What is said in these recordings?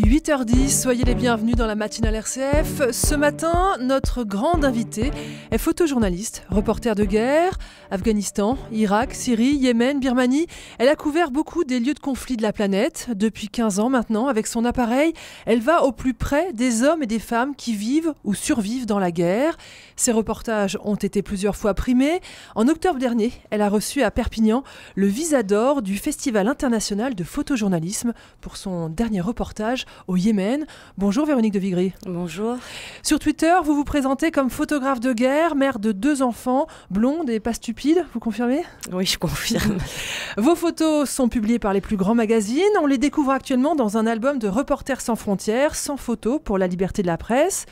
8h10, soyez les bienvenus dans la matinale RCF. Ce matin, notre grande invitée est photojournaliste, reporter de guerre, Afghanistan, Irak, Syrie, Yémen, Birmanie. Elle a couvert beaucoup des lieux de conflit de la planète. Depuis 15 ans maintenant, avec son appareil, elle va au plus près des hommes et des femmes qui vivent ou survivent dans la guerre. Ses reportages ont été plusieurs fois primés. En octobre dernier, elle a reçu à Perpignan le visa d'or du Festival international de photojournalisme pour son dernier reportage au Yémen. Bonjour Véronique de Vigry. Bonjour. Sur Twitter, vous vous présentez comme photographe de guerre, mère de deux enfants, blonde et pas stupide. Vous confirmez Oui, je confirme. Vos photos sont publiées par les plus grands magazines. On les découvre actuellement dans un album de Reporters sans frontières, sans photos pour la liberté de la presse.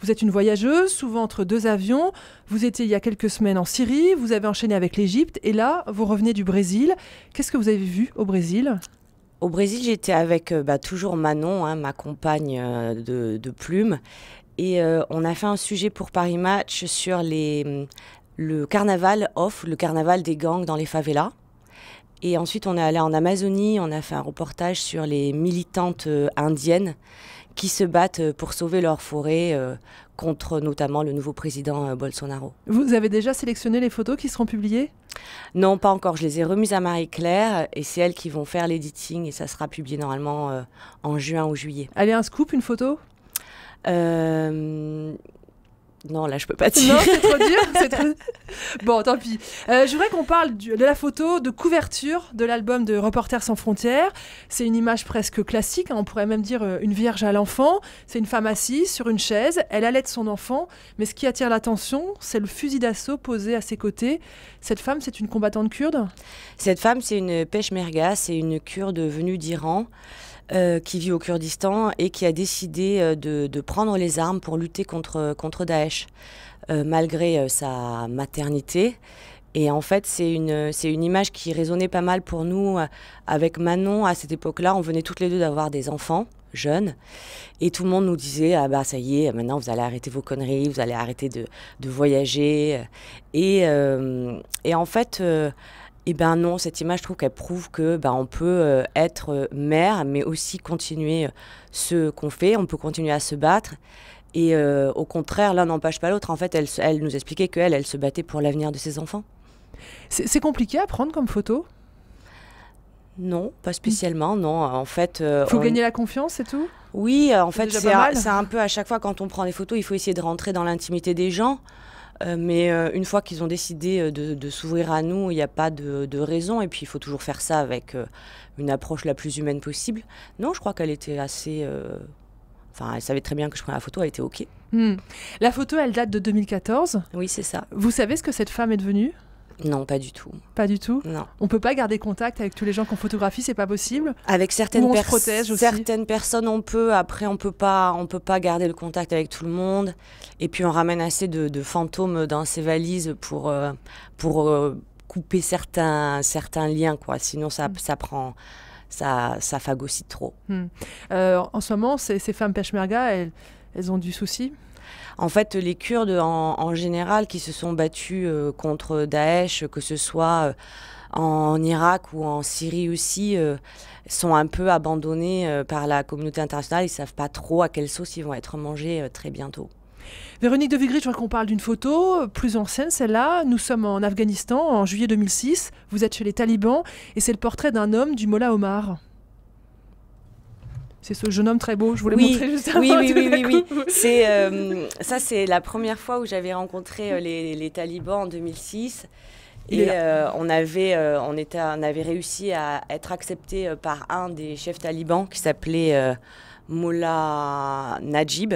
Vous êtes une voyageuse, souvent entre deux avions. Vous étiez il y a quelques semaines en Syrie, vous avez enchaîné avec l'Égypte et là, vous revenez du Brésil. Qu'est-ce que vous avez vu au Brésil au Brésil, j'étais avec euh, bah, toujours Manon, hein, ma compagne euh, de, plumes, plume, et euh, on a fait un sujet pour Paris Match sur mm, le carnaval off, le carnaval des gangs dans les favelas. Et ensuite, on est allé en Amazonie, on a fait un reportage sur les militantes indiennes qui se battent pour sauver leur forêt contre notamment le nouveau président euh, Bolsonaro. Vous avez déjà sélectionné les photos qui seront publiées Non, pas encore. Je les ai remises à Marie-Claire et c'est elles qui vont faire l'éditing et ça sera publié normalement euh, en juin ou juillet. Allez, un scoop, une photo euh, non, là, je peux pas dire. Non, c'est trop dur. Bon, tant pis. Euh, je voudrais qu'on parle de la photo de couverture de l'album de Reporters sans frontières. C'est une image presque classique. Hein, on pourrait même dire euh, une vierge à l'enfant. C'est une femme assise sur une chaise. Elle allait son enfant. Mais ce qui attire l'attention, c'est le fusil d'assaut posé à ses côtés. Cette femme, c'est une combattante kurde Cette femme, c'est une peshmerga. C'est une kurde venue d'Iran. Euh, qui vit au Kurdistan et qui a décidé euh, de, prendre les armes pour lutter contre, contre Daesh, euh, malgré sa maternité. Et en fait, c'est une, c'est une image qui résonnait pas mal pour nous avec Manon à cette époque-là. On venait toutes les deux d'avoir des enfants jeunes. Et tout le monde nous disait, ah bah ça y est, maintenant vous allez arrêter vos conneries, vous allez arrêter de, de voyager. Et, et en fait, eh bien non, cette image, je trouve qu'elle prouve que ben, on peut euh, être euh, mère, mais aussi continuer euh, ce qu'on fait, on peut continuer à se battre. Et au contraire, l'un n'empêche pas l'autre. En fait, elle, nous expliquait qu'elle, elle se battait pour l'avenir de ses enfants. C'est compliqué à prendre comme photo non, pas spécialement, non. En fait, faut gagner la confiance, et tout. Oui, en fait, c'est un peu à chaque fois quand on prend des photos, il faut essayer de rentrer dans l'intimité des gens. Euh, mais euh, une fois qu'ils ont décidé euh, de, s'ouvrir à nous, il n'y a pas de, raison. Et puis, il faut toujours faire ça avec une approche la plus humaine possible. Non, je crois qu'elle était assez. Enfin, elle savait très bien que je prenais la photo, elle était OK. Hmm. La photo, elle date de 2014. Oui, c'est ça. Vous savez ce que cette femme est devenue non, pas du tout. Pas du tout. Non. On peut pas garder contact avec tous les gens qu'on photographie, c'est pas possible. Avec certaines personnes, certaines personnes on peut. Après, on peut pas, on peut pas garder le contact avec tout le monde. Et puis on ramène assez de, fantômes dans ses valises pour euh, pour euh, couper certains certains liens quoi. Sinon, ça mm. ça prend. Ça, ça trop. Mm. Euh, en ce moment, ces, femmes peshmerga, elles ont du souci en fait, les Kurdes en, général qui se sont battus euh, contre Daesh, que ce soit euh, en Irak ou en Syrie aussi, euh, sont un peu abandonnés par la communauté internationale. Ils ne savent pas trop à quelle sauce ils vont être mangés très bientôt. Véronique de Vigry, je crois qu'on parle d'une photo plus ancienne, celle-là. Nous sommes en Afghanistan en juillet 2006. Vous êtes chez les talibans et c'est le portrait d'un homme du Mollah Omar c'est ce jeune homme très beau, je voulais montrer juste avant. Oui, oui, oui, oui, C'est, euh, ça, c'est la première fois où j'avais rencontré euh, les, talibans en 2006. Et euh, on, avait, on, était, on avait réussi à être accepté par un des chefs talibans qui s'appelait Mullah Najib.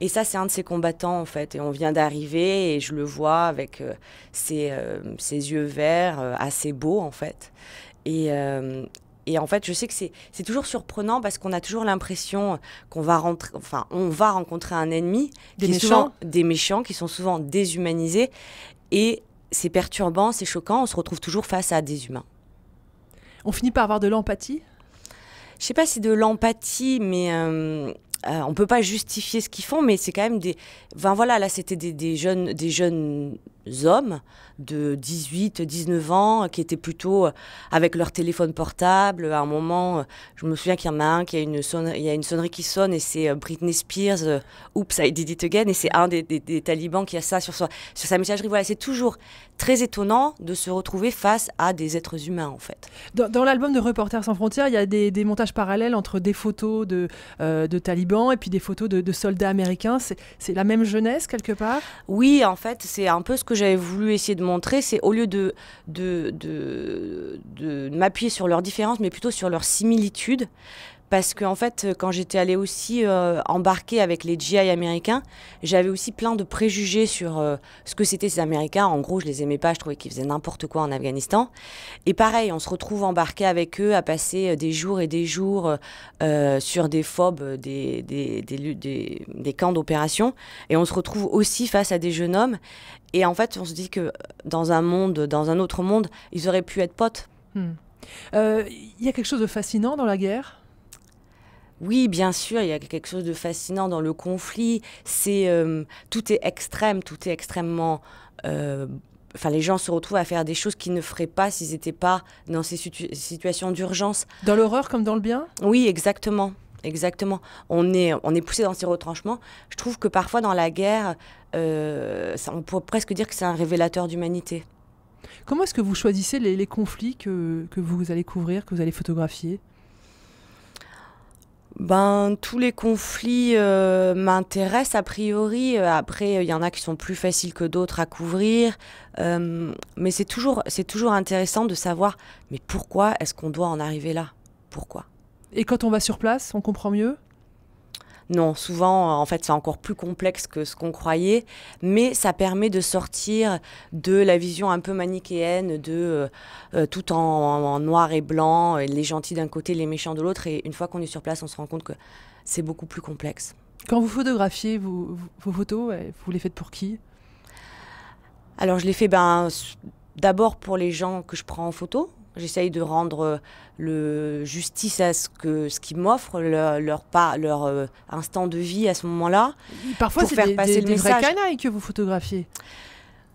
Et ça, c'est un de ses combattants, en fait. Et on vient d'arriver et je le vois avec ses, ses, yeux verts, assez beaux en fait. Et, et en fait, je sais que c'est toujours surprenant parce qu'on a toujours l'impression qu'on va rentrer, enfin, on va rencontrer un ennemi, des méchants, des méchants qui sont souvent déshumanisés et c'est perturbant, c'est choquant. On se retrouve toujours face à des humains. On finit par avoir de l'empathie. Je sais pas si de l'empathie, mais on euh, ne euh, on peut pas justifier ce qu'ils font, mais c'est quand même des. Enfin voilà, là c'était des, des jeunes, des jeunes hommes de 18, 19 ans qui étaient plutôt euh, avec leur téléphone portable. À un moment, euh, je me souviens qu'il y en a un qui a une sonnerie, il y a une sonnerie qui sonne et c'est euh, Britney Spears, Oups, I did it again. Et c'est un des, des, talibans qui a ça sur, soi, sur sa messagerie. Voilà, c'est toujours très étonnant de se retrouver face à des êtres humains en fait. Dans, l'album de Reporters sans frontières, il y a des, des montages parallèles entre des photos de, de talibans et puis des photos de, de soldats américains. C'est la même jeunesse quelque part Oui, en fait, c'est un peu ce que j'avais voulu essayer de montrer, c'est au lieu de, de, de, m'appuyer sur leurs différences, mais plutôt sur leurs similitudes. Parce que en fait, quand j'étais allée aussi euh, embarquer avec les GI américains, j'avais aussi plein de préjugés sur euh, ce que c'était ces Américains. En gros, je les aimais pas, je trouvais qu'ils faisaient n'importe quoi en Afghanistan. Et pareil, on se retrouve embarqué avec eux à passer euh, des jours et des jours sur des phobes, des, camps d'opération. Et on se retrouve aussi face à des jeunes hommes. Et en fait, on se dit que dans un monde, dans un autre monde, ils auraient pu être potes. Hmm. Il y a quelque chose de fascinant dans la guerre oui, bien sûr, il y a quelque chose de fascinant dans le conflit. C'est euh, tout est extrême, tout est extrêmement. Euh, enfin, les gens se retrouvent à faire des choses qu'ils ne feraient pas s'ils n'étaient pas dans ces situations d'urgence. Dans l'horreur comme dans le bien. Oui, exactement. Exactement. On est, poussé dans ces retranchements. Je trouve que parfois dans la guerre, euh, on pourrait presque dire que c'est un révélateur d'humanité. Comment est-ce que vous choisissez les, conflits que, vous allez couvrir, que vous allez photographier ben, tous les conflits euh, m'intéressent a priori. Euh, après, il y en a qui sont plus faciles que d'autres à couvrir. Euh, mais c'est toujours, c'est toujours intéressant de savoir, mais pourquoi est-ce qu'on doit en arriver là Pourquoi Et quand on va sur place, on comprend mieux non, souvent, en fait, c'est encore plus complexe que ce qu'on croyait, mais ça permet de sortir de la vision un peu manichéenne de euh, euh, tout en, noir et blanc, les gentils d'un côté, les méchants de l'autre. Et une fois qu'on est sur place, on se rend compte que c'est beaucoup plus complexe. Quand vous photographiez vos, vos photos, vous les faites pour qui Alors, je les fais ben, d'abord pour les gens que je prends en photo, J'essaye de rendre euh, le justice à ce que ce qu'ils m'offrent, leur, leur, leur instant de vie à ce moment-là. Parfois, c'est des, passer des, vrais canailles que vous photographiez.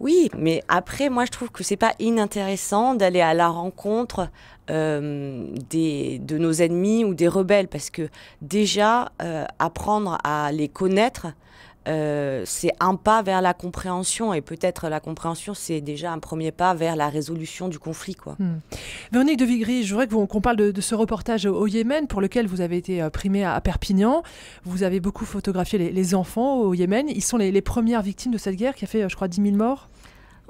Oui, mais après, moi, je trouve que c'est pas inintéressant d'aller à la rencontre euh, des, de nos ennemis ou des rebelles, parce que déjà, euh, apprendre à les connaître, euh, c'est un pas vers la compréhension et peut-être la compréhension c'est déjà un premier pas vers la résolution du conflit quoi. Hmm. Véronique de Vigry, je voudrais qu'on parle de, ce reportage au, Yémen pour lequel vous avez été euh, primé à, Perpignan. Vous avez beaucoup photographié les, enfants au Yémen. Ils sont les, les premières victimes de cette guerre qui a fait euh, je crois 10 000 morts.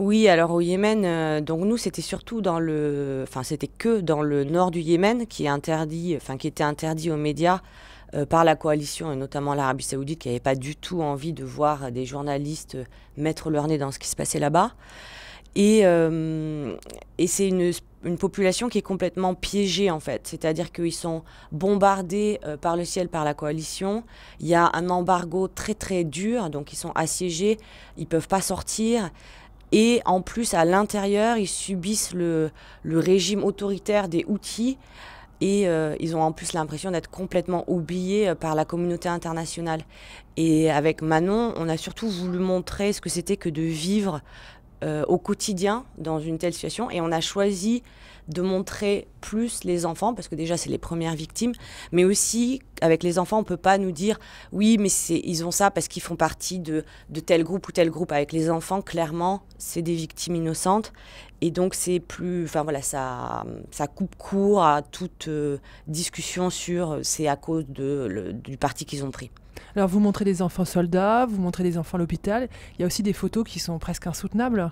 Oui, alors au Yémen, euh, donc nous c'était surtout dans le, enfin c'était que dans le nord du Yémen qui est interdit, enfin qui était interdit aux médias euh, par la coalition et notamment l'Arabie Saoudite qui n'avait pas du tout envie de voir des journalistes mettre leur nez dans ce qui se passait là-bas. Et, euh, c'est une, population qui est complètement piégée en fait. C'est-à-dire qu'ils sont bombardés par le ciel, par la coalition. Il y a un embargo très très dur, donc ils sont assiégés, ils ne peuvent pas sortir. Et en plus, à l'intérieur, ils subissent le, régime autoritaire des outils et euh, ils ont en plus l'impression d'être complètement oubliés euh, par la communauté internationale. Et avec Manon, on a surtout voulu montrer ce que c'était que de vivre euh, au quotidien dans une telle situation. Et on a choisi de montrer plus les enfants, parce que déjà, c'est les premières victimes, mais aussi, avec les enfants, on ne peut pas nous dire, oui, mais ils ont ça parce qu'ils font partie de, tel groupe ou tel groupe. Avec les enfants, clairement, c'est des victimes innocentes. Et donc, c'est plus. Enfin, voilà, ça, ça coupe court à toute euh, discussion sur euh, c'est à cause du parti qu'ils ont pris. Alors vous montrez des enfants soldats, vous montrez des enfants à l'hôpital. Il y a aussi des photos qui sont presque insoutenables.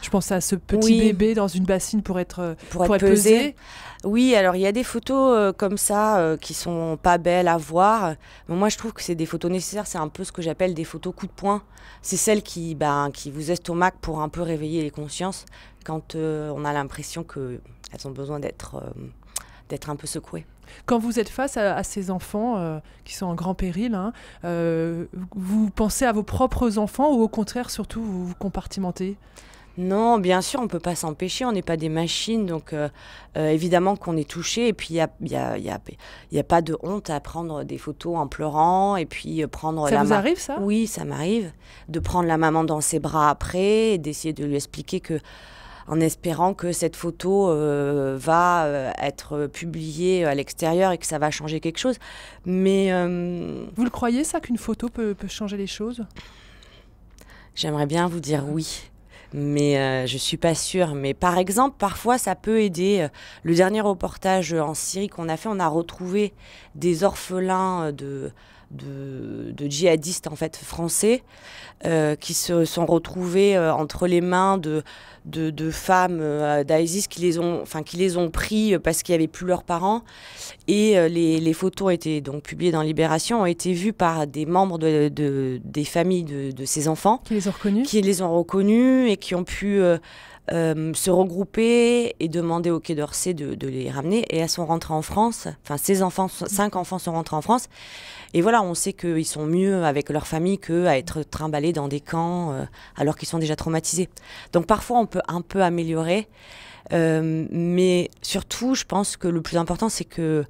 Je pense à ce petit bébé dans une bassine pour être, euh, pour, pesé. Oui, alors il y a des photos euh, comme ça qui euh, qui sont pas belles à voir. Mais moi, je trouve que c'est des photos nécessaires. C'est un peu ce que j'appelle des photos coup de poing. C'est celles qui, ben, qui vous estomac pour un peu réveiller les consciences quand on a l'impression qu'elles ont besoin d'être d'être un peu secoué. Quand vous êtes face à, ces enfants euh, qui sont en grand péril, hein, euh, vous pensez à vos propres enfants ou au contraire, surtout, vous vous compartimentez non, bien sûr, on ne peut pas s'empêcher, on n'est pas des machines, donc euh, évidemment qu'on est touché, et puis il n'y a, y a, pas de honte à prendre des photos en pleurant, et puis prendre ça maman. Ça vous arrive ça Oui, ça m'arrive, de prendre la maman dans ses bras après, et d'essayer de lui expliquer que en espérant que cette photo euh, va euh, être publiée à l'extérieur et que ça va changer quelque chose. Mais euh, vous le croyez ça qu'une photo peut, changer les choses J'aimerais bien vous dire oui mais je suis pas sûre. Mais par exemple, parfois, ça peut aider. Le dernier reportage en Syrie qu'on a fait, on a retrouvé des orphelins de de, djihadistes en fait français euh, qui se sont retrouvés euh, entre les mains de de, femmes euh, qui les ont enfin qui les ont pris euh, parce qu'il n'y avait plus leurs parents et les, photos ont été donc publiées dans Libération ont été vues par des membres de, des familles de, ces enfants qui les ont reconnus qui les ont reconnus et qui ont pu euh, se regrouper et demander au Quai d'Orsay de, les ramener. Et elles sont rentrées en France. Enfin, ses enfants, mmh. cinq enfants sont rentrés en France. Et voilà, on sait qu'ils sont mieux avec leur famille à être trimballés dans des camps euh, alors qu'ils sont déjà traumatisés. Donc parfois, on peut un peu améliorer. Euh, mais surtout, je pense que le plus important, c'est que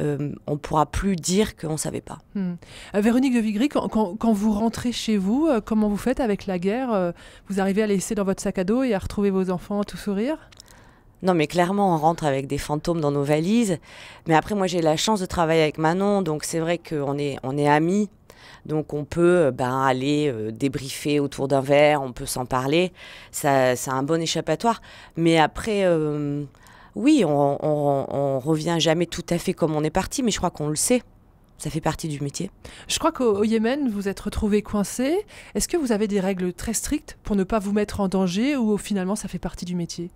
euh, on ne pourra plus dire qu'on ne savait pas. Hmm. Euh, Véronique de Vigry, quand, vous rentrez chez vous, euh, comment vous faites avec la guerre Vous arrivez à laisser dans votre sac à dos et à retrouver vos enfants tout sourire non, mais clairement, on rentre avec des fantômes dans nos valises. Mais après, moi, j'ai la chance de travailler avec Manon, donc c'est vrai qu'on est, on est amis. Donc on peut ben, aller débriefer autour d'un verre, on peut s'en parler. c'est un bon échappatoire. Mais après, oui, on, ne revient jamais tout à fait comme on est parti, mais je crois qu'on le sait. Ça fait partie du métier. Je crois qu'au Yémen, vous êtes retrouvé coincé. Est-ce que vous avez des règles très strictes pour ne pas vous mettre en danger ou finalement ça fait partie du métier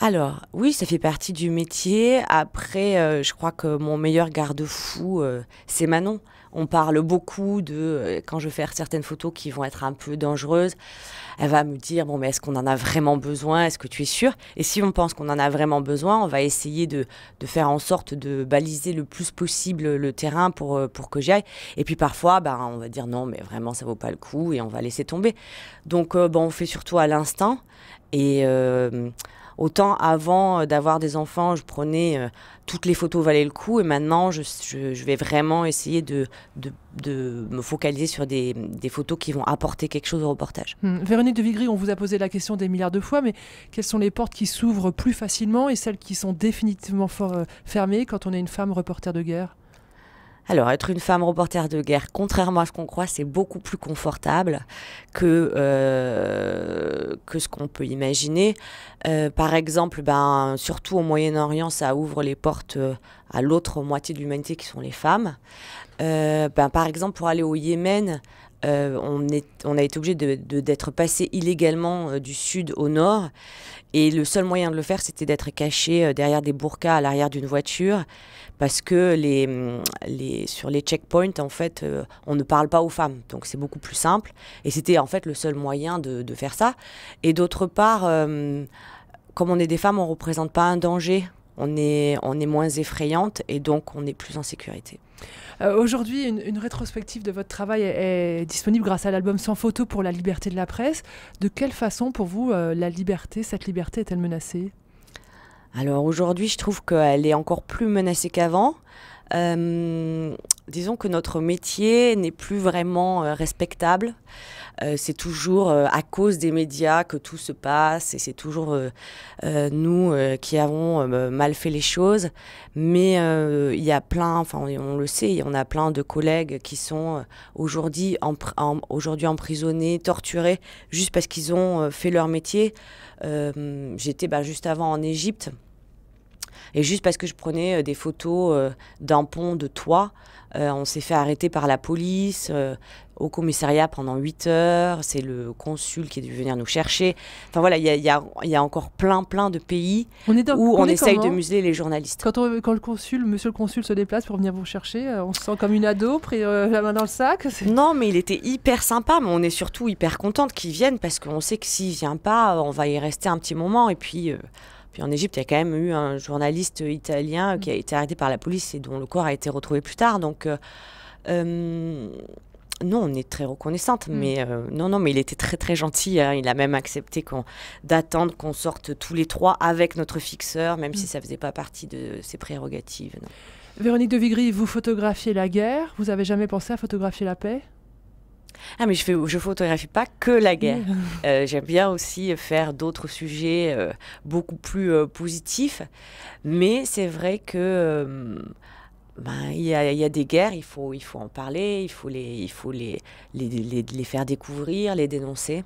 alors, oui, ça fait partie du métier. Après, euh, je crois que mon meilleur garde-fou, euh, c'est Manon. On parle beaucoup de euh, quand je vais faire certaines photos qui vont être un peu dangereuses, elle va me dire bon mais est-ce qu'on en a vraiment besoin Est-ce que tu es sûr Et si on pense qu'on en a vraiment besoin, on va essayer de, faire en sorte de baliser le plus possible le terrain pour euh, pour que j'aille Et puis parfois, ben on va dire non mais vraiment ça vaut pas le coup et on va laisser tomber. Donc euh, bon, on fait surtout à l'instant et Autant avant euh, d'avoir des enfants, je prenais euh, toutes les photos valaient le coup et maintenant je, vais vraiment essayer de, me focaliser sur des, photos qui vont apporter quelque chose au reportage. Hmm. Véronique de Vigry, on vous a posé la question des milliards de fois, mais quelles sont les portes qui s'ouvrent plus facilement et celles qui sont définitivement euh, fermées quand on est une femme reporter de guerre alors, être une femme reporter de guerre, contrairement à ce qu'on croit, c'est beaucoup plus confortable que, euh, que ce qu'on peut imaginer. Euh, par exemple, ben, surtout au Moyen-Orient, ça ouvre les portes euh, à l'autre moitié de l'humanité qui sont les femmes. Ben, par exemple, pour aller au Yémen, on, a été obligé d'être de, passé illégalement du sud au nord. Et le seul moyen de le faire, c'était d'être caché derrière des burkas à l'arrière d'une voiture parce que sur les checkpoints, en fait, euh, on ne parle pas aux femmes. Donc c'est beaucoup plus simple. Et c'était en fait le seul moyen de, faire ça. Et d'autre part, euh, comme on est des femmes, on ne représente pas un danger. On est, moins effrayante et donc on est plus en sécurité. Euh, aujourd'hui, une, rétrospective de votre travail est, est disponible grâce à l'album Sans photo pour la liberté de la presse. De quelle façon, pour vous, la liberté, cette liberté est-elle menacée alors aujourd'hui, je trouve qu'elle est encore plus menacée qu'avant. Euh, disons que notre métier n'est plus vraiment euh, respectable. Euh, c'est toujours à cause des médias que tout se passe et c'est toujours nous qui avons mal fait les choses. Mais il y a plein, enfin on, le sait, on a plein de collègues qui sont aujourd'hui emprisonnés, torturés, juste parce qu'ils ont fait leur métier. J'étais bah, juste avant en Égypte. Et juste parce que je prenais euh, des photos euh, d'un pont de toit, euh, on s'est fait arrêter par la police au commissariat pendant 8 heures. C'est le consul qui est dû venir nous chercher. Enfin voilà, il y, a, encore plein, plein de pays où on, essaye de museler les journalistes. Quand, quand, le consul, monsieur le consul se déplace pour venir vous chercher, on se sent comme une ado, pris la main dans le sac Non, mais il était hyper sympa, mais on est surtout hyper contente qu'il vienne parce qu'on sait que s'il vient pas, on va y rester un petit moment et puis... Puis en Égypte, il y a quand même eu un journaliste italien qui a été arrêté par la police et dont le corps a été retrouvé plus tard. Donc, euh, euh, non, on est très reconnaissante, mm. mais euh, non, non, mais il était très très gentil. Hein. Il a même accepté qu'on d'attendre qu'on sorte tous les trois avec notre fixeur, même si mm. ça faisait pas partie de ses prérogatives. Véronique de Vigry, vous photographiez la guerre. Vous avez jamais pensé à photographier la paix ah, mais je ne photographie pas que la guerre. Euh, j'aime bien aussi faire d'autres sujets euh, beaucoup plus euh, positifs. Mais c'est vrai que ben, il y, a, y, a, des guerres, il faut il faut en parler, il faut les il faut les les, les, faire découvrir, les dénoncer.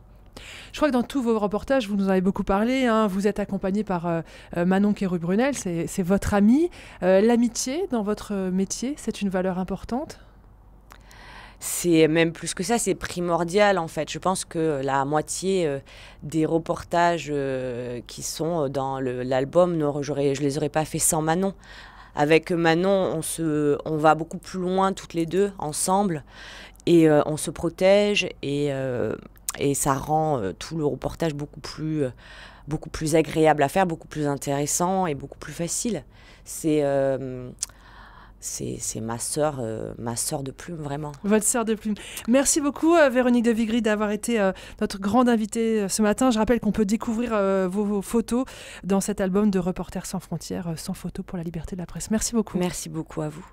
Je crois que dans tous vos reportages, vous nous en avez beaucoup parlé. Hein. vous êtes accompagné par Manon Kérubrunel, brunel c'est votre amie. L'amitié dans votre métier, c'est une valeur importante c'est même plus que ça, c'est primordial en fait. Je pense que la moitié euh, des reportages euh, qui sont euh, dans l'album, je les aurais pas fait sans Manon. Avec Manon, on, se, on va beaucoup plus loin toutes les deux ensemble et on se protège et, et ça rend tout le reportage beaucoup plus, beaucoup plus agréable à faire, beaucoup plus intéressant et beaucoup plus facile. C'est c'est ma sœur, euh, ma sœur de plume, vraiment. Votre sœur de plume. Merci beaucoup, euh, Véronique de Vigry, d'avoir été euh, notre grande invitée ce matin. Je rappelle qu'on peut découvrir vos, vos, photos dans cet album de Reporters sans frontières, sans photos pour la liberté de la presse. Merci beaucoup. Merci beaucoup à vous.